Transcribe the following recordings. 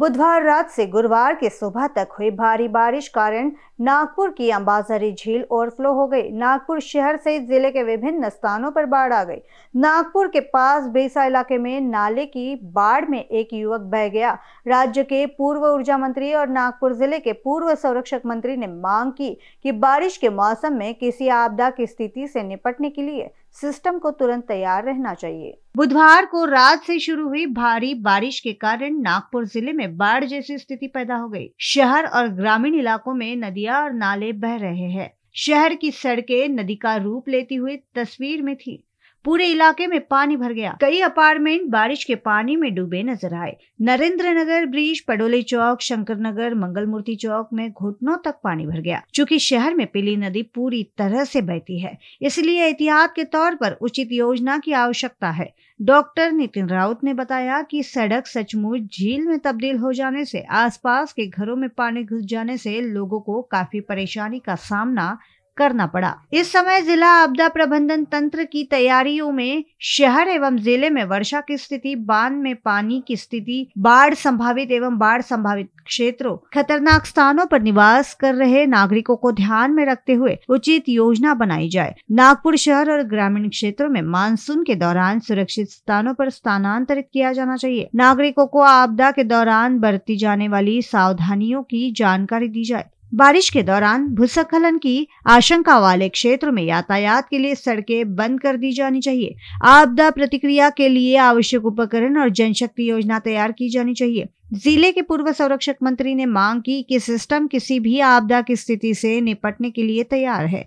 बुधवार रात से गुरुवार की सुबह तक हुई भारी बारिश कारण नागपुर की अंबाजरी झील ओवरफ्लो हो गई नागपुर शहर सहित जिले के विभिन्न स्थानों पर बाढ़ आ गई नागपुर के पास बेसा इलाके में नाले की बाढ़ में एक युवक बह गया राज्य के पूर्व ऊर्जा मंत्री और नागपुर जिले के पूर्व संरक्षक मंत्री ने मांग की कि बारिश के मौसम में किसी आपदा की स्थिति से निपटने के लिए सिस्टम को तुरंत तैयार रहना चाहिए बुधवार को रात से शुरू हुई भारी बारिश के कारण नागपुर जिले में बाढ़ जैसी स्थिति पैदा हो गई। शहर और ग्रामीण इलाकों में नदियां और नाले बह रहे हैं शहर की सड़कें नदी का रूप लेती हुई तस्वीर में थी पूरे इलाके में पानी भर गया कई अपार्टमेंट बारिश के पानी में डूबे नजर आए नरेंद्र नगर ब्रिज पडोली चौक शंकर नगर मंगल मूर्ति चौक में घुटनों तक पानी भर गया चूँकि शहर में पीली नदी पूरी तरह से बहती है इसलिए एहतियात के तौर पर उचित योजना की आवश्यकता है डॉक्टर नितिन राउत ने बताया कि सड़क सचमुच झील में तब्दील हो जाने से आसपास के घरों में पानी घुस जाने से लोगों को काफी परेशानी का सामना करना पड़ा इस समय जिला आपदा प्रबंधन तंत्र की तैयारियों में शहर एवं जिले में वर्षा की स्थिति बांध में पानी की स्थिति बाढ़ संभावित एवं बाढ़ संभावित क्षेत्रों खतरनाक स्थानों पर निवास कर रहे नागरिकों को ध्यान में रखते हुए उचित योजना बनाई जाए नागपुर शहर और ग्रामीण क्षेत्रों में मानसून के दौरान सुरक्षित स्थानों पर स्थानांतरित किया जाना चाहिए नागरिकों को आपदा के दौरान बरती जाने वाली सावधानियों की जानकारी दी जाए बारिश के दौरान भूस्खलन की आशंका वाले क्षेत्र में यातायात के लिए सड़कें बंद कर दी जानी चाहिए आपदा प्रतिक्रिया के लिए आवश्यक उपकरण और जनशक्ति योजना तैयार की जानी चाहिए जिले के पूर्व संरक्षक मंत्री ने मांग की कि सिस्टम किसी भी आपदा की स्थिति से निपटने के लिए तैयार है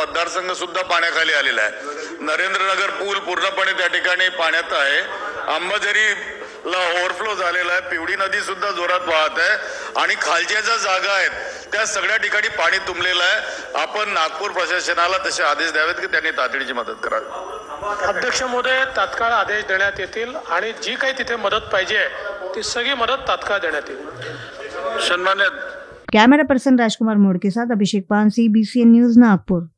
मतदार संघ सुधा पानी आलेला आहे नरेंद्रनगर पूल पूर्णपणे अंबाझरी पिवडी नदी सुधा जोर है आणि खालच्या ज्या जागा आहेत त्या सगळ्या ठिकाणी पाणी तुंबलेलं आहे आपण नागपूर प्रशासनाला तसे आदेश द्यावेत की त्यांनी तातडीची मदत करावी अध्यक्ष महोदय तात्काळ आदेश देण्यात येतील आणि जी काही तिथे मदत पाहिजे ती सगळी मदत तात्काळ देण्यात येईल सन्मान्य कॅमेरा पर्सन राजकुमार मोडके साथ Abhishek Pan C B C N news Nagpur